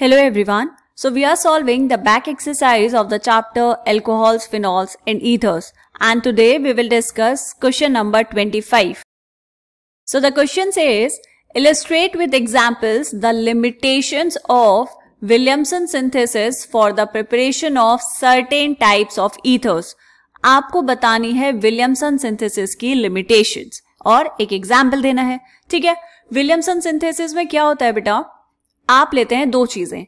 Hello everyone. So we are solving the back exercise of the chapter alcohols, phenols and ethers. And today we will discuss question number 25. So the question says, illustrate with examples the limitations of Williamson synthesis for the preparation of certain types of ethers. आपको बतानी है Williamson synthesis की limitations और एक example देना है ठीक है विलियमसन सिंथेसिस में क्या होता है बेटा आप लेते हैं दो चीजें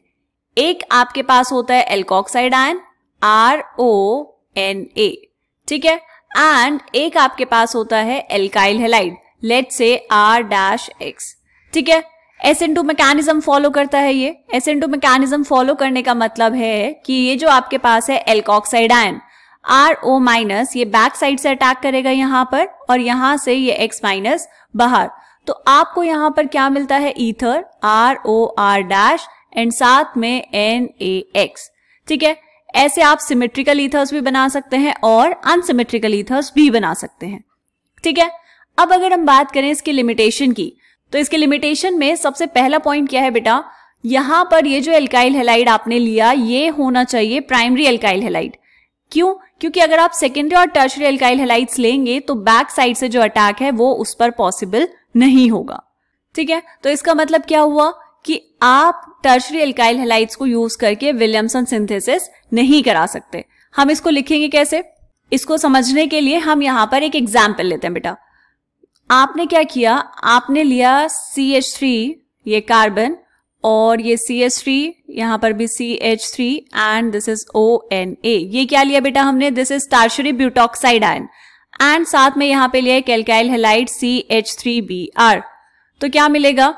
एक आपके पास होता है alkoxide ion R O N A ठीक है एंड एक आपके पास होता है एल्काइल हेलाइड लेट से आर डैश एक्स ठीक है S N two mechanism follow करता है ये S N two mechanism follow करने का मतलब है कि ये जो आपके पास है alkoxide ion R O minus ये बैक साइड से अटैक करेगा यहां पर और यहां से ये एक्स माइनस बाहर तो आपको यहां पर क्या मिलता है ether R O R dash and साथ में एन ए एक्स ठीक है ऐसे आप सिमेट्रिकल ईथर्स भी बना सकते हैं और अनसिमेट्रिकल ईथर्स भी बना सकते हैं ठीक है अब अगर हम बात करें इसके लिमिटेशन की तो इसके लिमिटेशन में सबसे पहला पॉइंट क्या है बेटा यहां पर ये जो एल्काइल हेलाइड आपने लिया ये होना चाहिए प्राइमरी एल्काइल हेलाइड क्यों क्योंकि अगर आप सेकेंडरी और टर्शरी एल्काइल हेलाइट्स लेंगे तो बैक साइड से जो अटैक है वो उस पर पॉसिबल नहीं होगा ठीक है तो इसका मतलब क्या हुआ कि आप टर्शरी एल्काइल हेलाइट्स को यूज करके विलियमसन सिंथेसिस नहीं करा सकते हम इसको लिखेंगे कैसे इसको समझने के लिए हम यहां पर एक एग्जाम्पल लेते हैं बेटा आपने क्या किया आपने लिया सी एच थ्री ये कार्बन और ये सी एच थ्री यहाँ पर भी C H three and this is O N A ये क्या लिया बेटा हमने this is tertiary butoxide ion and साथ में यहाँ पे लिया है alkyl halide C H three B R तो क्या मिलेगा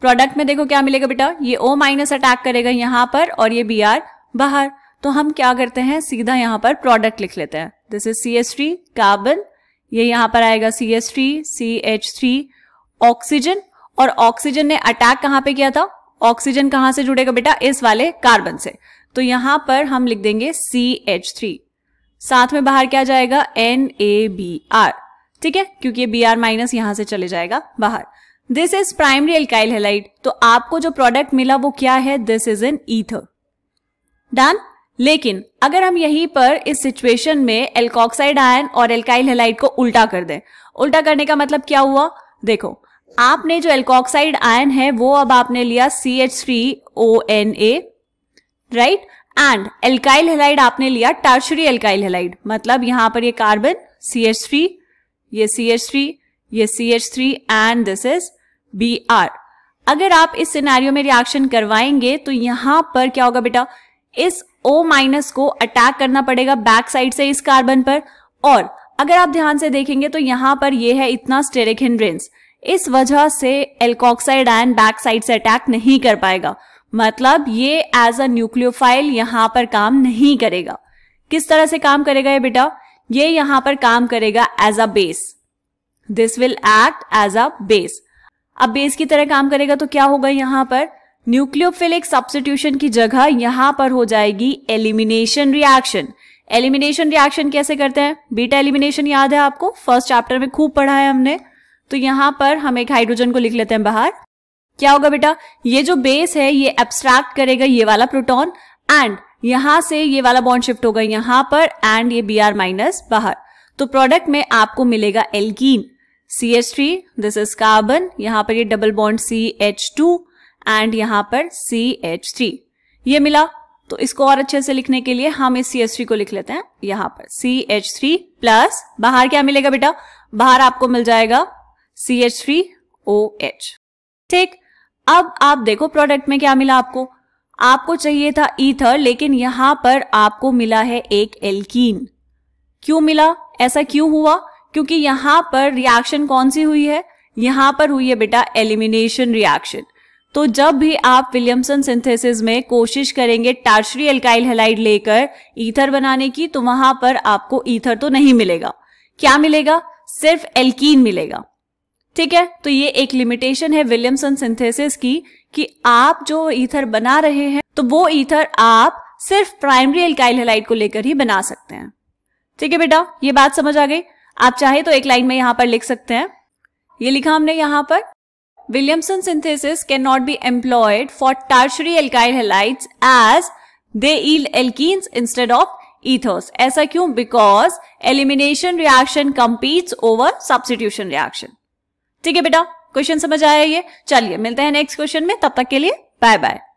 प्रोडक्ट में देखो क्या मिलेगा बेटा ये ओ माइनस अटैक करेगा यहाँ पर और ये बी आर बाहर तो हम क्या करते हैं सीधा यहाँ पर प्रोडक्ट लिख लेते हैं this is C H three carbon ये यहाँ पर आएगा C H three C H three oxygen और ऑक्सीजन ने अटैक कहाँ पे किया था ऑक्सीजन कहां से जुड़ेगा बेटा इस वाले कार्बन से तो यहां पर हम लिख देंगे सी एच थ्री साथ में बाहर क्या जाएगा एन ए बी आर ठीक है क्योंकि ये बी आर माइनस यहां से चले जाएगा बाहर this is primary alkyl halide तो आपको जो प्रोडक्ट मिला वो क्या है this is an ether done लेकिन अगर हम यहीं पर इस सिचुएशन में एल्कोक्साइड आयन और एल्काइल हेलाइट को उल्टा कर दें उल्टा करने का मतलब क्या हुआ देखो आपने जो एल्कोक्साइड आयन है वो अब आपने लिया C H three O N A right and alkyl halide आपने लिया टर्शरी एल्काइल हेलाइड मतलब यहां पर ये कार्बन सी एच थ्री ये सी एच थ्री ये C H three and this is B R अगर आप इस सिनेरियो में रिएक्शन करवाएंगे तो यहां पर क्या होगा बेटा इस O माइनस को अटैक करना पड़ेगा बैक साइड से इस कार्बन पर और अगर आप ध्यान से देखेंगे तो यहां पर यह है इतना स्टेरिक हिंड्रेंस इस वजह से एल्कोक्साइड आयन बैक साइड से अटैक नहीं कर पाएगा मतलब ये एज अ न्यूक्लियोफाइल यहां पर काम नहीं करेगा किस तरह से काम करेगा ये बेटा ये यहां पर काम करेगा as a base this will act as a base अब बेस की तरह काम करेगा तो क्या होगा यहां पर न्यूक्लियोफिलिक सब्सिट्यूशन की जगह यहां पर हो जाएगी एलिमिनेशन रिएक्शन एलिमिनेशन रिएक्शन कैसे करते हैं बीटा एलिमिनेशन याद है आपको फर्स्ट चैप्टर में खूब पढ़ा है हमने तो यहां पर हम एक हाइड्रोजन को लिख लेते हैं बाहर क्या होगा बेटा ये जो बेस है ये एब्स्ट्रैक्ट करेगा ये वाला प्रोटॉन एंड यहां से ये वाला बॉन्ड शिफ्ट होगा यहां पर एंड ये बी आर माइनस बाहर तो प्रोडक्ट में आपको मिलेगा alkene C H three this is carbon यहां पर ये double bond C H two and यहां पर सी एच थ्री ये मिला तो इसको और अच्छे से लिखने के लिए हम इस सी एच थ्री को लिख लेते हैं यहां पर सी एच थ्री प्लस बाहर क्या मिलेगा बेटा बाहर आपको मिल जाएगा C H three O H ठीक अब आप देखो प्रोडक्ट में क्या मिला आपको आपको चाहिए था ईथर लेकिन यहां पर आपको मिला है एक एल्कीन क्यों मिला ऐसा क्यों हुआ क्योंकि यहां पर रिएक्शन कौन सी हुई है यहां पर हुई है बेटा एलिमिनेशन रिएक्शन तो जब भी आप विलियमसन सिंथेसिस में कोशिश करेंगे टार्शरी एल्काइल हेलाइड लेकर ईथर बनाने की तो वहां पर आपको ईथर तो नहीं मिलेगा क्या मिलेगा सिर्फ एल्कीन मिलेगा ठीक है तो ये एक लिमिटेशन है विलियमसन सिंथेसिस की कि आप जो ईथर बना रहे हैं तो वो ईथर आप सिर्फ प्राइमरी एल्काइल हेलाइट को लेकर ही बना सकते हैं ठीक है बेटा ये बात समझ आ गई आप चाहे तो एक लाइन में यहां पर लिख सकते हैं ये लिखा हमने यहां पर Williamson synthesis can not be employed for tertiary alkyl halide as they yield instead of ethers ऐसा क्यों because elimination reaction competes over substitution reaction ठीक है बेटा क्वेश्चन समझ आया ये चलिए मिलते हैं नेक्स्ट क्वेश्चन में तब तक के लिए बाय बाय